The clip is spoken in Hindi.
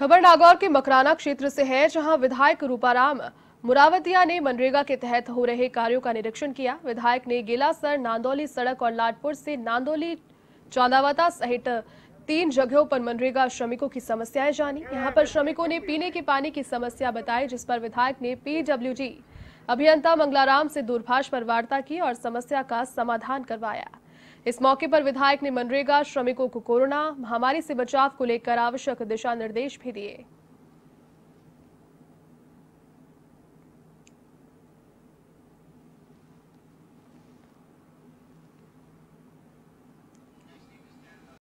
खबर नागौर के मकराना क्षेत्र से है जहां विधायक रूपाराम मुरावतिया ने मनरेगा के तहत हो रहे कार्यों का निरीक्षण किया विधायक ने गेलासर नांदौली सड़क और लाटपुर से नांदौली चांदावता सहित तीन जगहों पर मनरेगा श्रमिकों की समस्याएं जानी यहां पर श्रमिकों ने पीने के पानी की समस्या बताई जिस पर विधायक ने पीडब्ल्यूडी अभियंता मंगलाराम से दूरभाष पर वार्ता की और समस्या का समाधान करवाया इस मौके पर विधायक ने मनरेगा श्रमिकों को कोरोना महामारी से बचाव को लेकर आवश्यक दिशा निर्देश भी दिए